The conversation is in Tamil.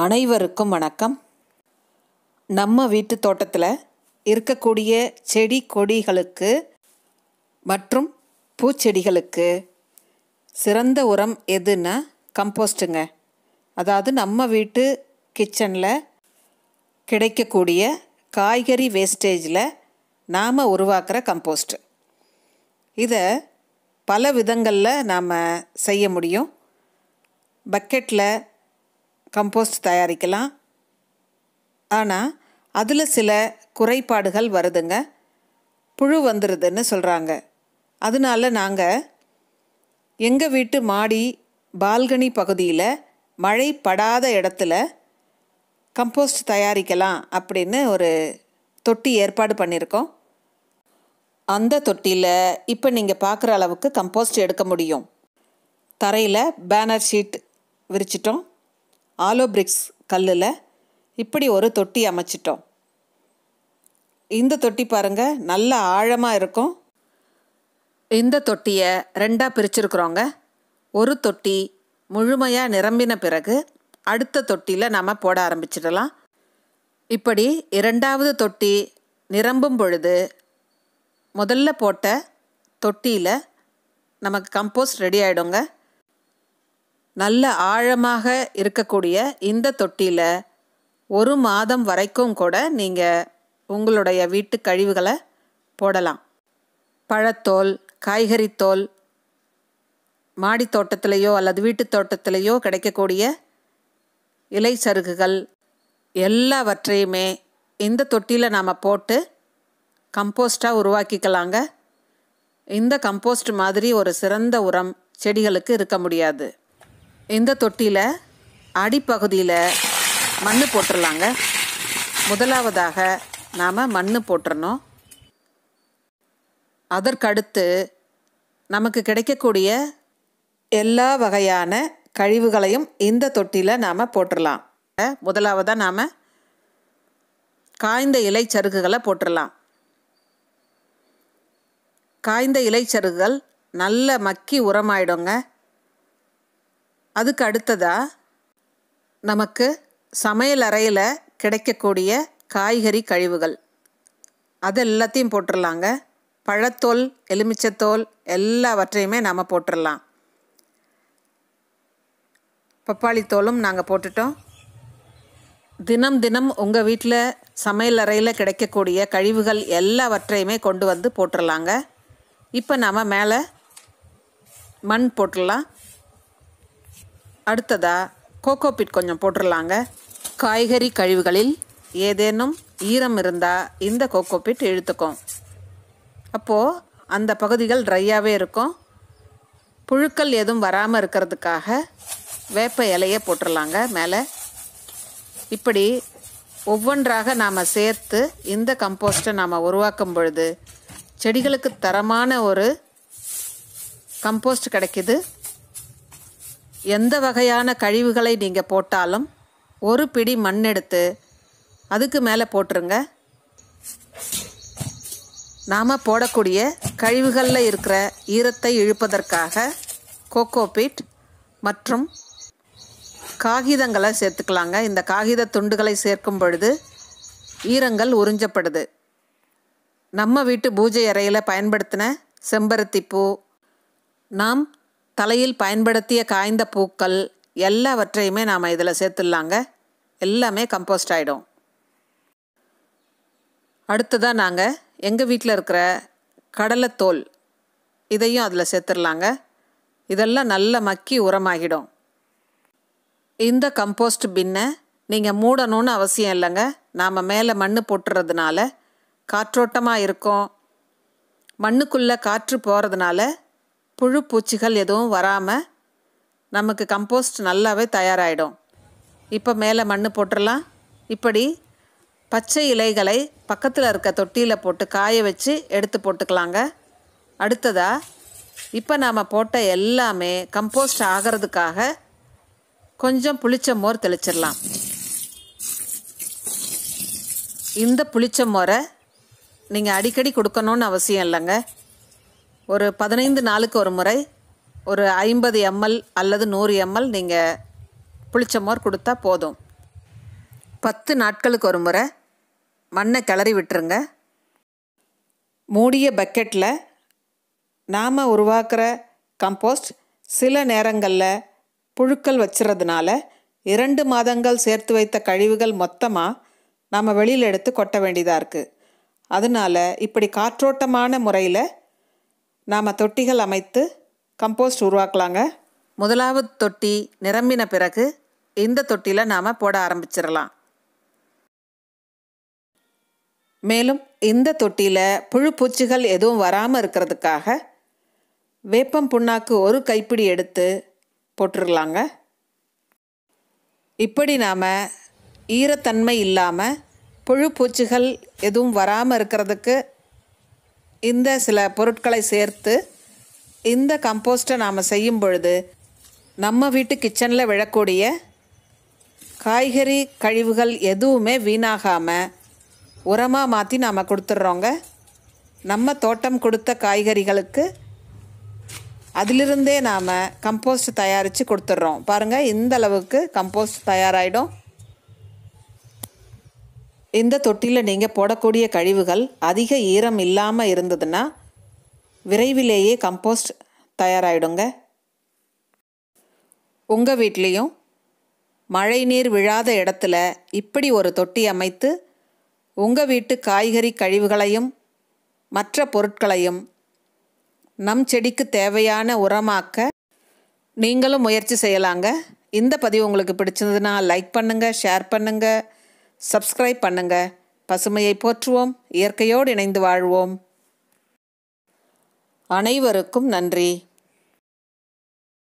அனைவருக்கும் வணக்கம் நம்ம வீட்டு தோட்டத்தில் இருக்கக்கூடிய செடி கொடிகளுக்கு மற்றும் பூச்செடிகளுக்கு சிறந்த உரம் எதுன்னா கம்போஸ்ட்டுங்க அதாவது நம்ம வீட்டு கிச்சனில் கிடைக்கக்கூடிய காய்கறி வேஸ்டேஜில் நாம் உருவாக்குற கம்போஸ்ட்டு இதை பல விதங்களில் நாம் செய்ய முடியும் பக்கெட்டில் கம்போஸ்ட் தயாரிக்கலாம் ஆனால் அதில் சில குறைபாடுகள் வருதுங்க புழு வந்துடுதுன்னு சொல்கிறாங்க அதனால நாங்கள் எங்கள் வீட்டு மாடி பால்கனி பகுதியில் மழை படாத இடத்துல கம்போஸ்ட் தயாரிக்கலாம் அப்படின்னு ஒரு தொட்டி ஏற்பாடு பண்ணியிருக்கோம் அந்த தொட்டியில் இப்போ நீங்கள் பார்க்குற அளவுக்கு கம்போஸ்ட் எடுக்க முடியும் தரையில் பேனர் ஷீட் விரிச்சிட்டோம் ஆலோபிரிக்ஸ் கல்லில் இப்படி ஒரு தொட்டி அமைச்சிட்டோம் இந்த தொட்டி பாருங்க நல்ல ஆழமாக இருக்கும் இந்த தொட்டியை ரெண்டாக பிரிச்சிருக்கிறோங்க ஒரு தொட்டி முழுமையாக நிரம்பின பிறகு அடுத்த தொட்டியில் நம்ம போட ஆரம்பிச்சிடலாம் இப்படி இரண்டாவது தொட்டி நிரம்பும் பொழுது முதல்ல போட்ட தொட்டியில் நமக்கு கம்போஸ்ட் ரெடி ஆகிடுங்க நல்ல ஆழமாக இருக்கக்கூடிய இந்த தொட்டியில் ஒரு மாதம் வரைக்கும் கூட நீங்கள் உங்களுடைய வீட்டு கழிவுகளை போடலாம் பழத்தோல் காய்கறி தோல் மாடி தோட்டத்திலேயோ அல்லது வீட்டு தோட்டத்திலேயோ கிடைக்கக்கூடிய இலை சருகுகள் எல்லாவற்றையுமே இந்த தொட்டியில் நாம் போட்டு கம்போஸ்ட்டாக உருவாக்கிக்கலாங்க இந்த கம்போஸ்ட் மாதிரி ஒரு சிறந்த உரம் செடிகளுக்கு இருக்க முடியாது இந்த தொட்டியில் அடிப்பகுதியில் மண் போட்டுடலாங்க முதலாவதாக நாம் மண் போட்டுடணும் அதற்கடுத்து நமக்கு கிடைக்கக்கூடிய எல்லா வகையான கழிவுகளையும் இந்த தொட்டியில் நாம் போட்டுடலாம் முதலாவதாக நாம் காய்ந்த இலை சருகுகளை போட்டுடலாம் காய்ந்த இலை சருகுகள் நல்ல மக்கி உரமாயிடுங்க அதுக்கு அடுத்ததாக நமக்கு சமையல் அறையில் கிடைக்கக்கூடிய காய்கறி கழிவுகள் அது எல்லாத்தையும் போட்டுடலாங்க பழத்தோல் எலுமிச்சத்தோல் எல்லாவற்றையுமே நாம் போட்டுடலாம் பப்பாளி தோலும் நாங்கள் போட்டுட்டோம் தினம் தினம் உங்கள் வீட்டில் சமையல் அறையில் கிடைக்கக்கூடிய கழிவுகள் எல்லாவற்றையுமே கொண்டு வந்து போட்டுடலாங்க இப்போ நாம் மேலே மண் போட்டுடலாம் அடுத்ததாக கோகோபிட் கொஞ்சம் போட்டுடலாங்க காய்கறி கழிவுகளில் ஏதேனும் ஈரம் இருந்தால் இந்த கோகோபிட் இழுத்துக்கும் அப்போது அந்த பகுதிகள் ட்ரையாகவே இருக்கும் புழுக்கள் எதுவும் வராமல் இருக்கிறதுக்காக வேப்ப இலையை போட்டுடலாங்க மேலே இப்படி ஒவ்வொன்றாக நாம் சேர்த்து இந்த கம்போஸ்ட்டை நாம் உருவாக்கும் பொழுது செடிகளுக்கு தரமான ஒரு கம்போஸ்ட் கிடைக்கிது எந்த வகையான கழிவுகளை நீங்கள் போட்டாலும் ஒரு பிடி மண் எடுத்து அதுக்கு மேலே போட்டுருங்க நாம் போடக்கூடிய கழிவுகளில் இருக்கிற ஈரத்தை இழுப்பதற்காக கோகோபீட் மற்றும் காகிதங்களை சேர்த்துக்கலாங்க இந்த காகித துண்டுகளை சேர்க்கும் பொழுது ஈரங்கள் உறிஞ்சப்படுது நம்ம வீட்டு பூஜை அறையில் பயன்படுத்தின செம்பருத்தி பூ நாம் தலையில் பயன்படுத்திய காய்ந்த பூக்கள் எல்லாவற்றையுமே நாம் இதில் சேர்த்துடலாங்க எல்லாமே கம்போஸ்ட் ஆகிடும் அடுத்ததாக நாங்கள் எங்கள் வீட்டில் இருக்கிற கடலைத்தோல் இதையும் அதில் சேர்த்துடலாங்க இதெல்லாம் நல்ல மக்கி உரமாகிடும் இந்த கம்போஸ்ட் பின்னை நீங்கள் மூடணும்னு அவசியம் இல்லைங்க நாம் மேலே மண் போட்டுறதுனால காற்றோட்டமாக இருக்கும் மண்ணுக்குள்ளே காற்று போகிறதுனால புழு பூச்சிகள் எதுவும் வராமல் நமக்கு கம்போஸ்ட் நல்லாவே தயாராகிடும் இப்போ மேலே மண் போட்டுடலாம் இப்படி பச்சை இலைகளை பக்கத்தில் இருக்க தொட்டியில் போட்டு காய வச்சு எடுத்து போட்டுக்கலாங்க அடுத்ததாக இப்போ நாம் போட்ட எல்லாமே கம்போஸ்ட் ஆகிறதுக்காக கொஞ்சம் புளிச்ச மோர் தெளிச்சிடலாம் இந்த புளிச்ச மோரை நீங்கள் அடிக்கடி கொடுக்கணும்னு அவசியம் இல்லைங்க ஒரு பதினைந்து நாளுக்கு ஒரு முறை ஒரு ஐம்பது எம்எல் அல்லது நூறு எம்எல் நீங்கள் புளிச்ச மோர் கொடுத்தா போதும் பத்து நாட்களுக்கு ஒரு முறை மண்ணை கிளறி விட்டுருங்க மூடிய பக்கெட்டில் நாம் உருவாக்குற கம்போஸ்ட் சில நேரங்களில் புழுக்கள் வச்சுறதுனால இரண்டு மாதங்கள் சேர்த்து வைத்த கழிவுகள் மொத்தமாக நாம் வெளியில் எடுத்து கொட்ட வேண்டியதாக இருக்குது அதனால் இப்படி காற்றோட்டமான முறையில் நாம் தொட்டிகள் அமைத்து கம்போஸ்ட் உருவாக்கலாங்க முதலாவது தொட்டி நிரம்பின பிறகு இந்த தொட்டியில் நாம் போட ஆரம்பிச்சிடலாம் மேலும் இந்த தொட்டியில் புழு பூச்சிகள் எதுவும் வராமல் இருக்கிறதுக்காக வேப்பம் புண்ணாக்கு ஒரு கைப்பிடி எடுத்து போட்டுடலாங்க இப்படி நாம் ஈரத்தன்மை இல்லாமல் புழு பூச்சிகள் எதுவும் வராமல் இருக்கிறதுக்கு இந்த சில பொருட்களை சேர்த்து இந்த கம்போஸ்ட்டை நாம் செய்யும் பொழுது நம்ம வீட்டு கிச்சனில் விழக்கூடிய காய்கறி கழிவுகள் எதுவுமே வீணாகாமல் உரமாக மாற்றி நாம் கொடுத்துட்றோங்க நம்ம தோட்டம் கொடுத்த காய்கறிகளுக்கு அதிலிருந்தே நாம் கம்போஸ்ட் தயாரித்து கொடுத்துட்றோம் பாருங்கள் இந்த அளவுக்கு கம்போஸ்ட் தயாராகிடும் இந்த தொட்டியில் நீங்கள் போடக்கூடிய கழிவுகள் அதிக ஈரம் இல்லாமல் இருந்ததுன்னா விரைவிலேயே கம்போஸ்ட் தயாராகிடுங்க உங்கள் வீட்லேயும் மழை நீர் விழாத இடத்துல இப்படி ஒரு தொட்டி அமைத்து உங்கள் வீட்டு காய்கறி கழிவுகளையும் மற்ற பொருட்களையும் நம் செடிக்கு தேவையான உரமாக்க நீங்களும் முயற்சி செய்யலாங்க இந்த பதிவு உங்களுக்கு பிடிச்சிருந்ததுன்னா லைக் பண்ணுங்கள் ஷேர் பண்ணுங்கள் சப்ஸ்கிரைப் பண்ணுங்க பசுமையை போற்றுவோம் இயற்கையோடு இணைந்து வாழ்வோம் அனைவருக்கும் நன்றி